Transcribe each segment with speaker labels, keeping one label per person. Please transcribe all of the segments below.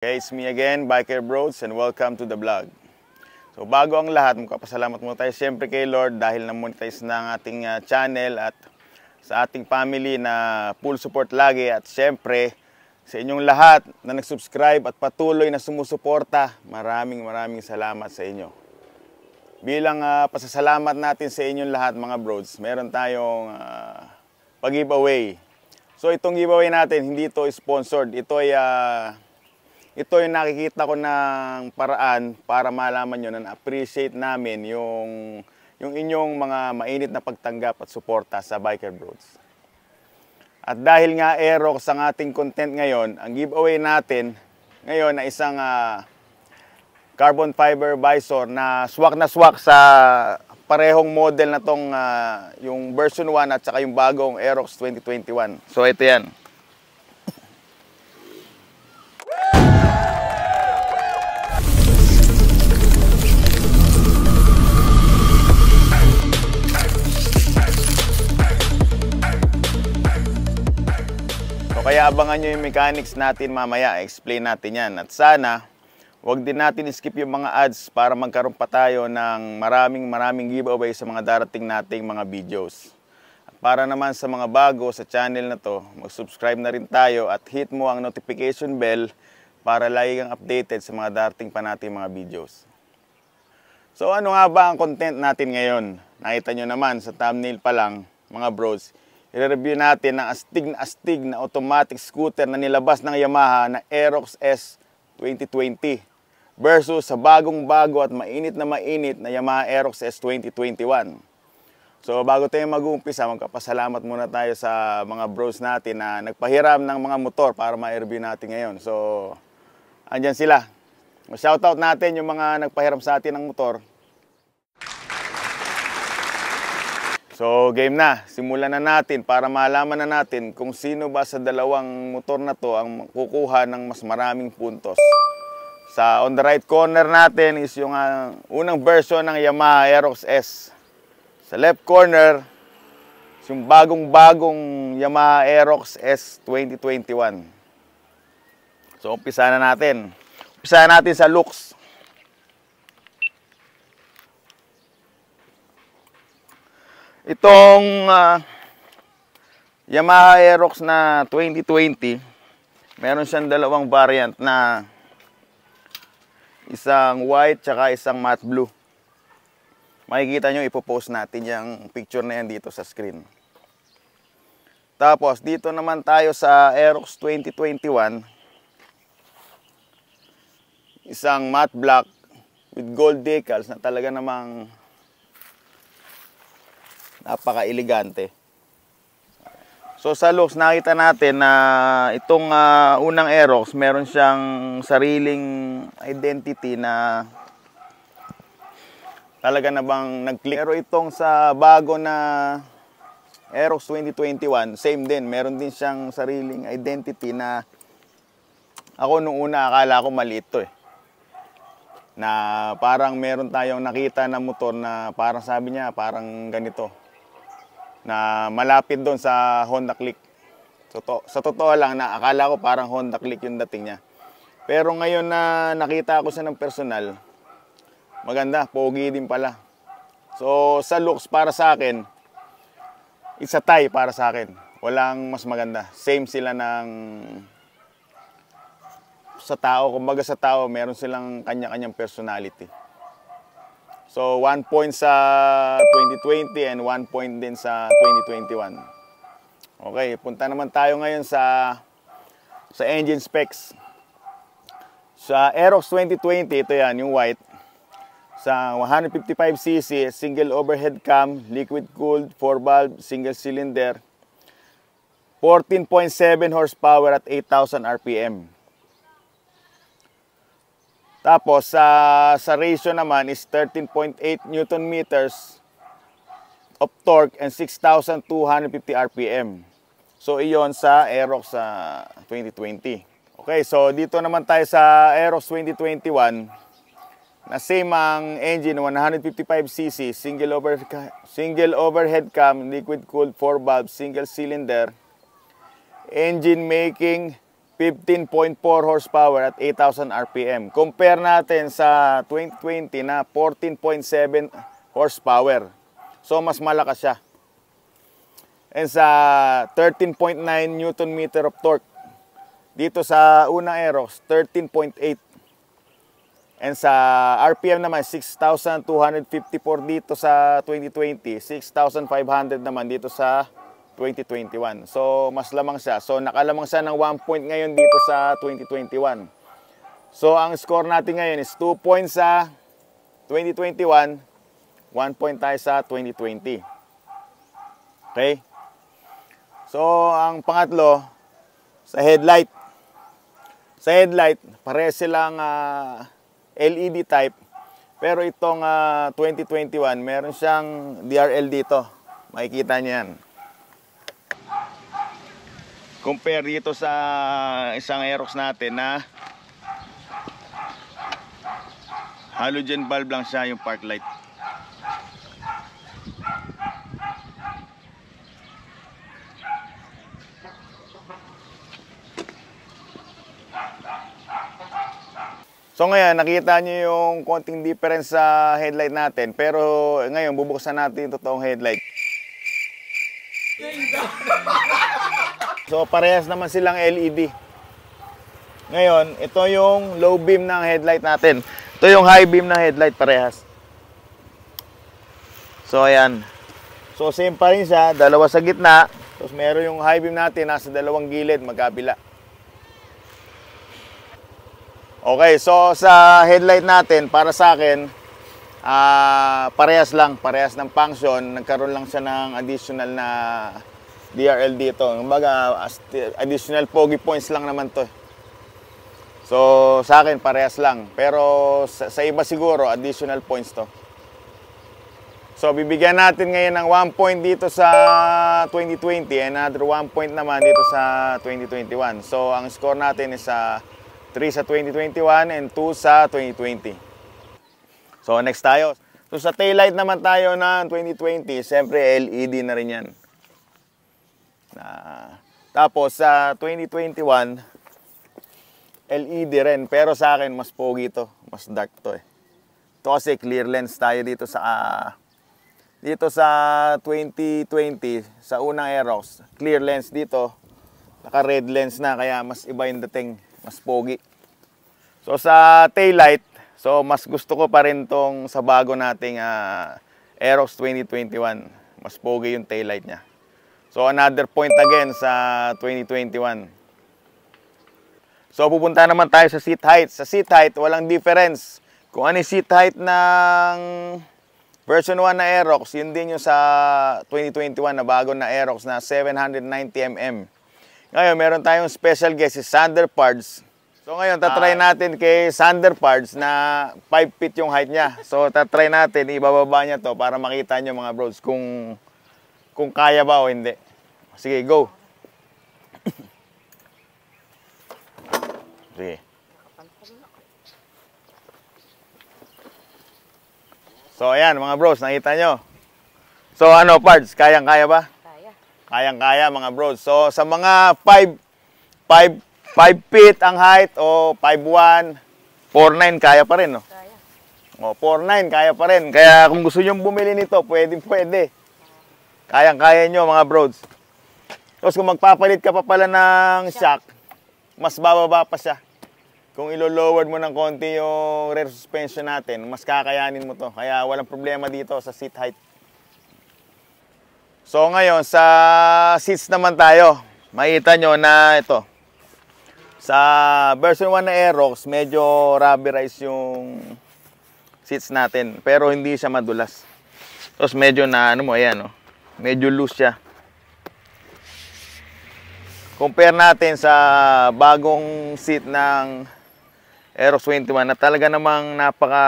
Speaker 1: Hey, it's me again, Biker Bros, and welcome to the vlog. So bago ang lahat, magpapasalamat muna tayo siyempre kay Lord dahil na-monetize na ang ating uh, channel at sa ating family na full support lagi at siyempre sa inyong lahat na nag-subscribe at patuloy na sumusuporta, maraming maraming salamat sa inyo. Bilang uh, pasasalamat natin sa inyong lahat mga bros, meron tayong uh, pag-giveaway. So itong giveaway natin, hindi ito sponsored, ito ay... Uh, ito yung nakikita ko ng paraan para malaman nyo na appreciate namin yung, yung inyong mga mainit na pagtanggap at suporta sa Biker Bros. At dahil nga Aerox ang ating content ngayon, ang giveaway natin ngayon na isang uh, carbon fiber visor na swak na swak sa parehong model na tong uh, yung version 1 at saka yung bagong Aerox 2021. So ito yan. Kaya abangan nyo yung mechanics natin mamaya. Explain natin yan. At sana, wag din natin skip yung mga ads para magkaroon pa tayo ng maraming maraming giveaway sa mga darating nating mga videos. At para naman sa mga bago sa channel na to, mag-subscribe na rin tayo at hit mo ang notification bell para lagi kang updated sa mga darating pa nating mga videos. So ano nga ba ang content natin ngayon? Nakita nyo naman sa thumbnail pa lang, mga bros, I-review natin ang astig na astig na automatic scooter na nilabas ng Yamaha na Aerox S 2020 versus sa bagong bago at mainit na mainit na Yamaha Aerox S 2021. So bago tayo mag-uumpisa, magkapasalamat muna tayo sa mga bros natin na nagpahiram ng mga motor para ma-review natin ngayon. So, andyan sila. Shoutout natin yung mga nagpahiram sa atin ng motor. So game na, simulan na natin para malaman na natin kung sino ba sa dalawang motor na to ang kukuha ng mas maraming puntos. Sa on the right corner natin is yung uh, unang version ng Yamaha Aerox S. Sa left corner, yung bagong-bagong Yamaha Aerox S 2021. So umpisa na natin. Umpisa natin sa looks. Itong uh, Yamaha Aerox na 2020, meron siyang dalawang variant na isang white tsaka isang matte blue. Makikita nyo, ipopost natin yung picture na yan dito sa screen. Tapos, dito naman tayo sa Aerox 2021. Isang matte black with gold decals na talaga namang Napaka-elegante. So sa looks, nakita natin na itong uh, unang Aerox, meron siyang sariling identity na talaga na bang nag-click. Pero itong sa bago na Aerox 2021, same din. Meron din siyang sariling identity na ako nung una akala ko malito eh. Na parang meron tayong nakita na motor na parang sabi niya parang ganito na malapit doon sa Honda Click. So, to, sa totoo lang, na akala ko parang Honda Click yung dating niya. Pero ngayon na nakita ko sa ng personal, maganda, pogi din pala. So, sa looks para sa akin, it's a tie para sa akin. Walang mas maganda. Same sila ng sa tao, kumbaga sa tao, meron silang kanya-kanyang personality. So, 1 point sa 2020 and 1 point din sa 2021. Okay, punta naman tayo ngayon sa sa engine specs. Sa Aerox 2020, ito yan, yung white. Sa 155cc, single overhead cam, liquid cooled, 4-valve, single cylinder. 14.7 horsepower at 8,000 RPM. Tapos sa uh, sa ratio naman is 13.8 Newton meters of torque and 6,250 RPM. So iyon sa Aerox sa uh, 2020. Okay, so dito naman tayo sa Aerox 2021 na same ang engine 155cc, single over single overhead cam, liquid cooled 4 valve, single cylinder. Engine making 15.4 horsepower at 8,000 RPM. Compare natin sa 2020 na 14.7 horsepower. So, mas malakas siya. And sa 13.9 Newton meter of torque. Dito sa unang Aerox, 13.8. And sa RPM naman, 6,254 dito sa 2020. 6,500 naman dito sa 2021. So, mas lamang siya. So, nakalamang siya ng 1 point ngayon dito sa 2021. So, ang score natin ngayon is 2 points sa 2021, 1 point tayo sa 2020. Okay? So, ang pangatlo, sa headlight. Sa headlight, pare silang uh, ah, LED type. Pero itong uh, ah, 2021, meron siyang DRL dito. Makikita niyo yan compare dito sa isang Aerox natin na halogen bulb lang siya yung park light So ngayon, nakita nyo yung konting difference sa headlight natin. Pero ngayon, bubuksan natin yung totoong headlight. So parehas naman silang LED. Ngayon, ito yung low beam ng headlight natin. Ito yung high beam ng headlight parehas. So ayan. So same pa rin siya, dalawa sa gitna. Tapos meron yung high beam natin nasa dalawang gilid magkabila. Okay, so sa headlight natin para sa akin uh, parehas lang, parehas ng function, nagkaroon lang siya ng additional na DRL dito. Kumbaga, additional pogi points lang naman to. Eh. So, sa akin, parehas lang. Pero sa, sa iba siguro, additional points to. So, bibigyan natin ngayon ng 1 point dito sa 2020 and another 1 point naman dito sa 2021. So, ang score natin is sa uh, 3 sa 2021 and 2 sa 2020. So, next tayo. So, sa taillight naman tayo ng 2020, siyempre LED na rin yan. Na, tapos sa 2021, LED rin. Pero sa akin, mas pogi ito, Mas dark to eh. To kasi clear lens tayo dito sa... Uh, dito sa 2020, sa unang Aerox, clear lens dito. Naka-red lens na, kaya mas iba yung dating. Mas pogi. So sa tail light, so mas gusto ko pa rin tong sa bago nating uh, Aerox 2021. Mas pogi yung tail light niya. So another point again sa 2021. So pupunta naman tayo sa seat height. Sa seat height, walang difference. Kung ano yung seat height ng version 1 na Aerox, yun din yung sa 2021 na bago na Aerox na 790mm. Ngayon, meron tayong special guest si Sander Pards. So ngayon, tatry ah. natin kay Sander Pards na 5 feet yung height niya. So tatry natin, ibababa niya to para makita niyo mga bros kung kung kaya ba o hindi. Sige, go. Sige. So, ayan mga bros, nakita nyo. So, ano parts, kayang-kaya ba? Kaya. Kayang-kaya mga bros. So, sa mga 5 5 5 feet ang height o 5'1, 4'9 kaya pa rin, no? Kaya. O, 4'9 kaya pa rin. Kaya kung gusto nyo bumili nito, pwede, pwede. Kayang-kaya nyo mga broads. Tapos kung magpapalit ka pa pala ng shock, mas bababa pa siya. Kung ilo-lower mo ng konti yung rear suspension natin, mas kakayanin mo to. Kaya walang problema dito sa seat height. So ngayon, sa seats naman tayo. Makita nyo na ito. Sa version 1 na Aerox, medyo rubberized yung seats natin. Pero hindi siya madulas. Tapos medyo na ano mo, ayan o. Oh medyo loose siya compare natin sa bagong seat ng Aeros 21 na talaga namang napaka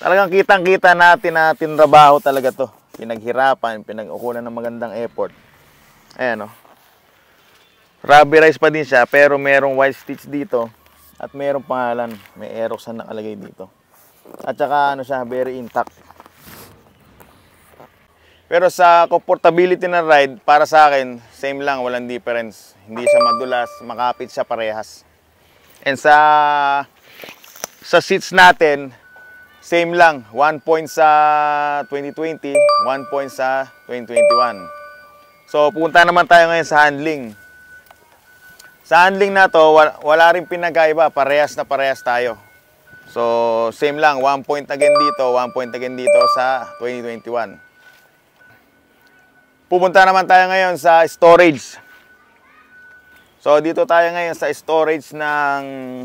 Speaker 1: talagang kitang kita natin na tinrabaho talaga to pinaghirapan, pinag-ukulan ng magandang effort ayan o oh. rubberized pa din siya pero merong white stitch dito at merong pangalan may Aerox na nakalagay dito at saka ano siya very intact pero sa comfortability ng ride, para sa akin, same lang, walang difference. Hindi siya madulas, makapit siya parehas. And sa sa seats natin, same lang. 1 point sa 2020, 1 point sa 2021. So, punta naman tayo ngayon sa handling. Sa handling na to, wala, wala rin pinagkaiba. Parehas na parehas tayo. So, same lang. 1 point again dito, 1 point again dito sa 2021. Pupunta naman tayo ngayon sa storage. So dito tayo ngayon sa storage ng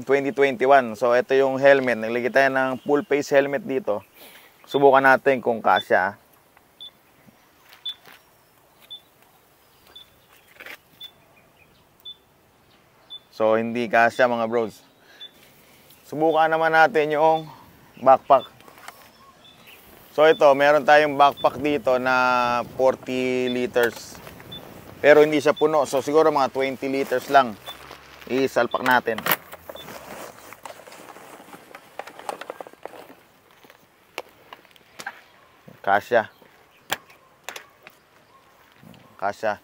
Speaker 1: 2021. So ito yung helmet. Naglagay tayo ng full face helmet dito. Subukan natin kung kasya. So hindi kasya mga bros. Subukan naman natin yung backpack. So ito, meron tayong backpack dito na 40 liters. Pero hindi siya puno. So siguro mga 20 liters lang. Isalpak natin. Kasya. Kasya.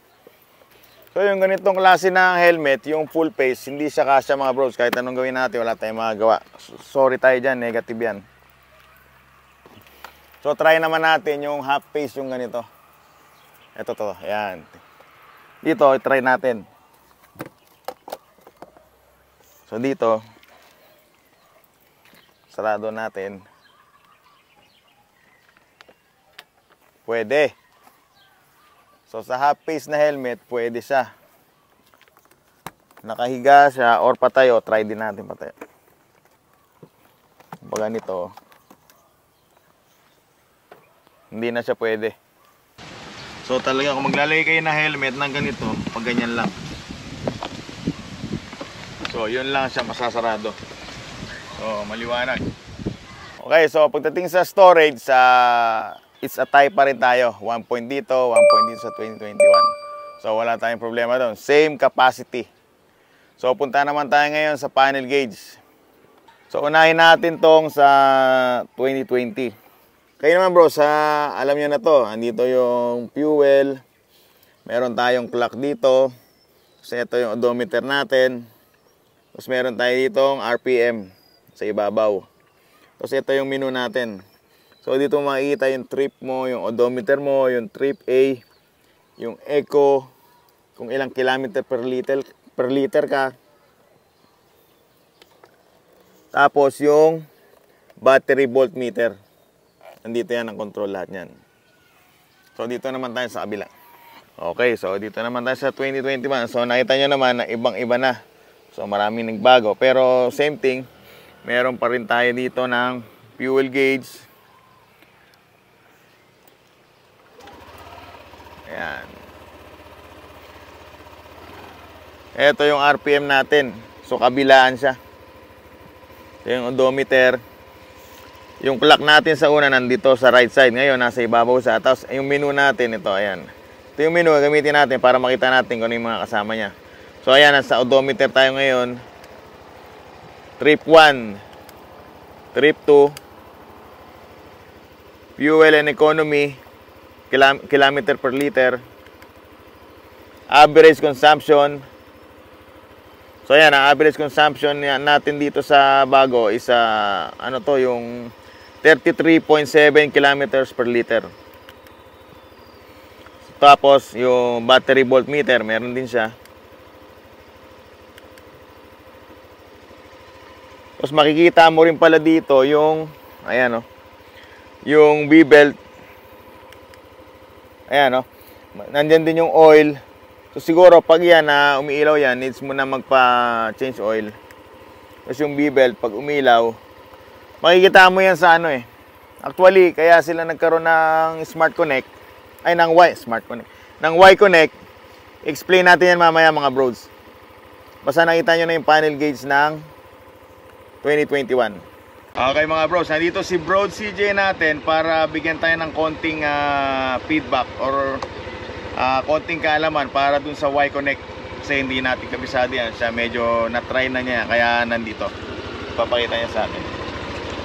Speaker 1: So yung ganitong klase ng helmet, yung full face, hindi siya kasya mga bros. Kahit anong gawin natin, wala tayong magagawa. Sorry tayo dyan, negative yan. So try naman natin yung half face yung ganito. Ito to, ayan. Dito, i try natin. So dito, sarado natin. Pwede. So sa half face na helmet, pwede siya. Nakahiga siya or patayo, try din natin patayo. Pag ganito, hindi na siya pwede. So talaga kung maglalagay kayo ng helmet ng ganito, pag ganyan lang. So yun lang siya masasarado. So maliwanag. Okay, so pagdating sa storage, uh, it's a type pa rin tayo. 1 point dito, 1 point dito sa 2021. So wala tayong problema doon. Same capacity. So punta naman tayo ngayon sa panel gauge. So unahin natin tong sa 2020. Kayo naman bro, sa alam nyo na to, andito yung fuel, meron tayong clock dito, so ito yung odometer natin, tapos meron tayo ditong RPM sa ibabaw. Tapos ito yung menu natin. So dito makikita yung trip mo, yung odometer mo, yung trip A, yung eco, kung ilang kilometer per liter, per liter ka. Tapos yung battery voltmeter. Nandito yan ang control lahat yan. So dito naman tayo sa kabila. Okay, so dito naman tayo sa 2021. So nakita nyo naman na ibang-iba na. So maraming nagbago. Pero same thing, meron pa rin tayo dito ng fuel gauge. Ayan. Ito yung RPM natin. So kabilaan siya. Ito yung odometer. Yung clock natin sa una nandito sa right side. Ngayon, nasa ibabaw sa atas. Eh, yung menu natin, ito, ayan. Ito yung menu, gamitin natin para makita natin kung ano yung mga kasama niya. So, ayan, nasa odometer tayo ngayon. Trip 1. Trip 2. Fuel and economy. Kilom kilometer per liter. Average consumption. So, ayan, ang average consumption natin dito sa bago is, uh, ano to, yung 33.7 kilometers per liter. Tapos, yung battery voltmeter, meron din siya. Tapos, makikita mo rin pala dito yung, ayan o, oh, yung V-belt. Ayan o, oh, nandyan din yung oil. So, siguro, pag yan na ah, umiilaw yan, needs mo na magpa-change oil. Tapos, yung V-belt, pag umiilaw, Makikita mo yan sa ano eh. Actually, kaya sila nagkaroon ng Smart Connect. Ay, ng Y. Smart Connect. Ng Y Connect. Explain natin yan mamaya mga bros. Basta nakita nyo na yung panel gauge ng 2021. Okay mga bros, nandito si Broad CJ natin para bigyan tayo ng konting uh, feedback or uh, konting kaalaman para dun sa Y Connect kasi hindi natin kabisado yan. Siya medyo na-try na niya kaya nandito. Papakita niya sa atin.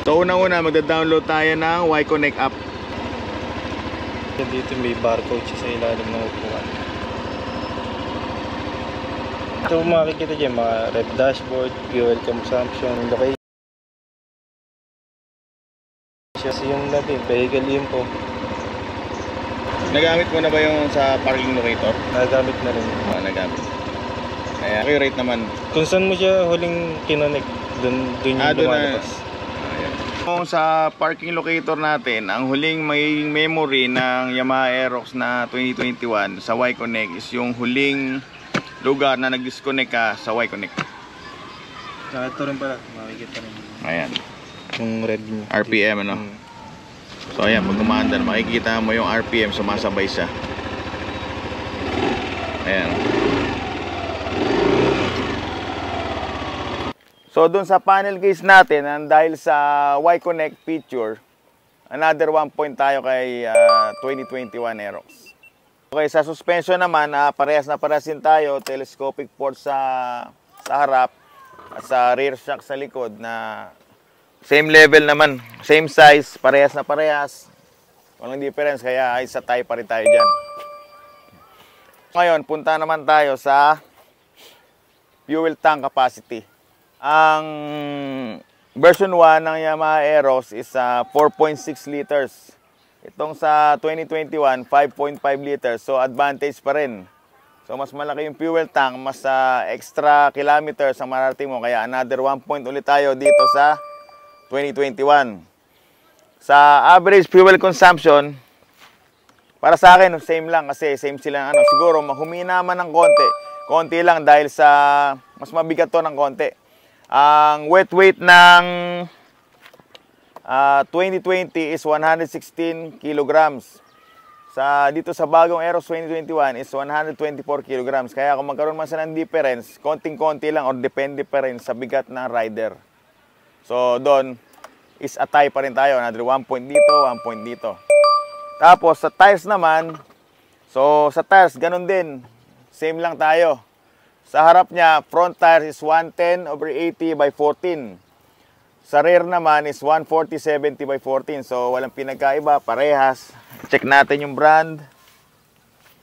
Speaker 1: So unang-una magda-download tayo ng Y-Connect app. Dito may barcode siya sa ilalim ng upuan. Ito makikita dyan mga red dashboard, fuel consumption, location. Kasi yung natin, vehicle info. Nagamit mo na ba yung sa parking locator? Nagamit na rin. Ah, nagamit. Kaya, okay, rate naman. Kung saan mo siya huling kinonek, dun, dun yung ah, lumalabas. Na. Sa parking locator natin, ang huling may memory ng Yamaha Aerox na 2021 sa Y-Connect is yung huling lugar na nag-disconnect ka sa Y-Connect. Saka ito rin pala, makikita rin. Ayan. Yung red niya. RPM, ano? Hmm. So ayan, pag umaandar, makikita mo yung RPM sumasabay siya. Ayan. So doon sa panel case natin, and dahil sa Y-Connect feature, another 1 point tayo kay uh, ah, 2021 Aerox. Okay, sa suspension naman, uh, parehas na parehas din tayo, telescopic port sa, sa harap, at sa rear shock sa likod na same level naman, same size, parehas na parehas. Walang difference, kaya isa tayo pa rin tayo dyan. Ngayon, punta naman tayo sa fuel tank capacity. Ang version 1 ng Yamaha Eros is uh, ah, 4.6 liters. Itong sa 2021, 5.5 liters. So advantage pa rin. So mas malaki yung fuel tank, mas uh, extra kilometers ang mararating mo. Kaya another 1 point ulit tayo dito sa 2021. Sa average fuel consumption, para sa akin, same lang kasi same sila. Ano, siguro, humina naman ng konti. Konti lang dahil sa mas mabigat to ng konti. Ang wet weight ng uh, ah, 2020 is 116 kilograms. Sa, dito sa bagong Aeros 2021 is 124 kilograms. Kaya kung magkaroon man sa ng difference, konting-konti lang or depende pa rin sa bigat ng rider. So doon is a tie pa rin tayo. Another 1 point dito, 1 point dito. Tapos sa tires naman, so sa tires ganun din. Same lang tayo. Sa harap niya, front tires is 110 over 80 by 14. Sa rear naman is 140 70 by 14. So walang pinagkaiba, parehas. Check natin yung brand.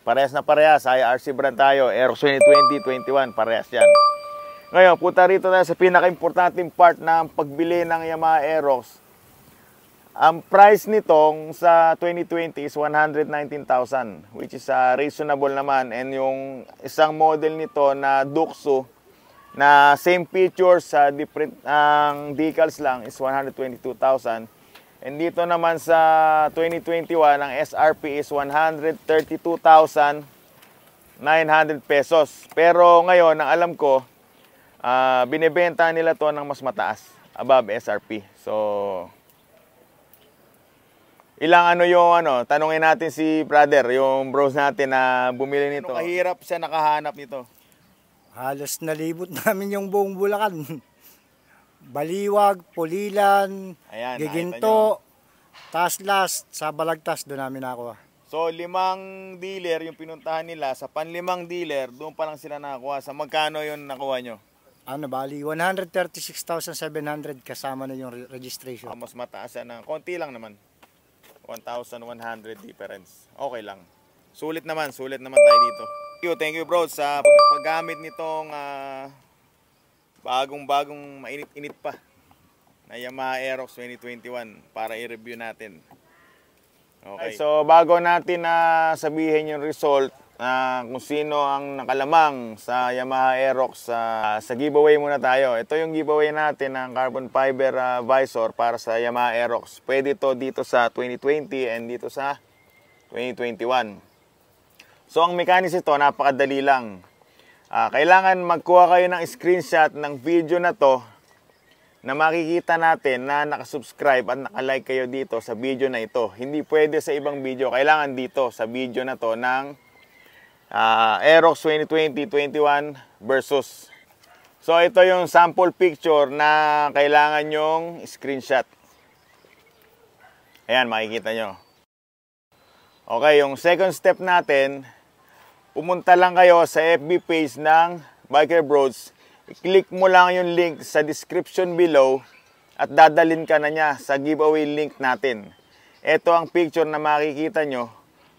Speaker 1: Parehas na parehas, IRC brand tayo. Aerox 2020, 2021, parehas yan. Ngayon, punta rito tayo sa pinaka-importanting part ng pagbili ng Yamaha Aerox ang price nitong sa 2020 is 119,000 which is uh, reasonable naman and yung isang model nito na Duxo na same features sa uh, different ang uh, decals lang is 122,000 and dito naman sa 2021 ang SRP is 132,000 900 pesos. Pero ngayon, ang alam ko, uh, binebenta nila to ng mas mataas, above SRP. So, ilang ano yung ano, tanungin natin si brother, yung bros natin na bumili nito. Ano kahirap siya nakahanap nito? Halos nalibot namin yung buong Bulacan. Baliwag, Pulilan, Ayan, Giginto, Taslas, sa Balagtas doon namin nakuha. So limang dealer yung pinuntahan nila, sa panlimang dealer, doon pa lang sila nakuha. Sa magkano yung nakuha nyo? ano bali 136,700 kasama na yung registration. Ah, mas mataas na. Konti lang naman. 1,100 difference. Okay lang. Sulit naman, sulit naman tayo dito. Thank you, thank you bro sa paggamit nitong uh, bagong-bagong mainit-init pa na Yamaha Aerox 2021 para i-review natin. Okay. So bago natin na uh, sabihin yung result, na uh, kung sino ang nakalamang sa Yamaha Aerox uh, sa giveaway muna tayo. Ito yung giveaway natin ng carbon fiber uh, visor para sa Yamaha Aerox. Pwede to dito sa 2020 and dito sa 2021. So ang mechanics ito napakadali lang. Uh, kailangan magkuha kayo ng screenshot ng video na to na makikita natin na nakasubscribe at nakalike kayo dito sa video na ito. Hindi pwede sa ibang video. Kailangan dito sa video na to ng uh, Aerox 2020-21 versus. So ito yung sample picture na kailangan yung screenshot. Ayan, makikita nyo. Okay, yung second step natin, pumunta lang kayo sa FB page ng Biker Bros. I-click mo lang yung link sa description below at dadalin ka na niya sa giveaway link natin. Ito ang picture na makikita nyo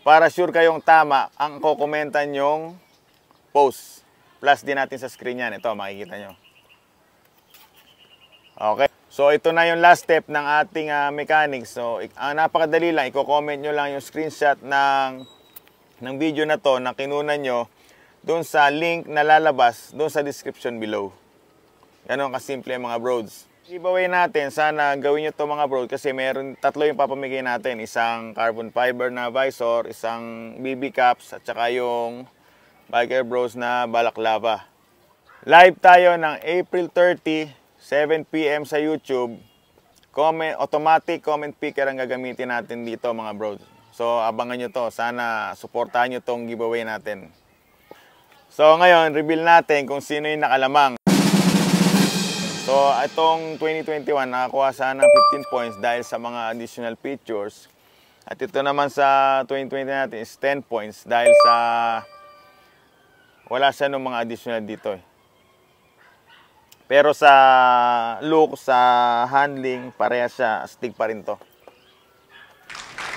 Speaker 1: para sure kayong tama ang kokomentan yung post. Plus din natin sa screen yan. Ito, makikita nyo. Okay. So, ito na yung last step ng ating uh, mechanics. So, ang napakadali lang, i-comment nyo lang yung screenshot ng, ng video na to na kinunan nyo doon sa link na lalabas doon sa description below. Ganon kasimple mga broads giveaway natin, sana gawin nyo to mga bro kasi meron tatlo yung papamigay natin. Isang carbon fiber na visor, isang BB caps at saka yung Biker Bros na balaklava. Live tayo ng April 30, 7pm sa YouTube. Comment, automatic comment picker ang gagamitin natin dito mga bro. So abangan nyo to. Sana supportahan nyo tong giveaway natin. So ngayon, reveal natin kung sino yung nakalamang. So, itong 2021, nakakuha sana ng 15 points dahil sa mga additional features. At ito naman sa 2020 natin is 10 points dahil sa wala siya ng mga additional dito eh. Pero sa look, sa handling, pareha siya. Stick pa rin to.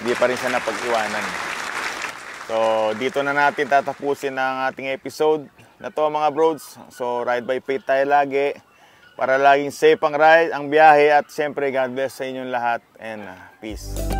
Speaker 1: Hindi pa rin siya napag-iwanan. So, dito na natin tatapusin ang ating episode na to mga bros. So, ride by faith tayo lagi para laging safe ang ride, ang biyahe at siyempre God bless sa inyong lahat and ah, peace.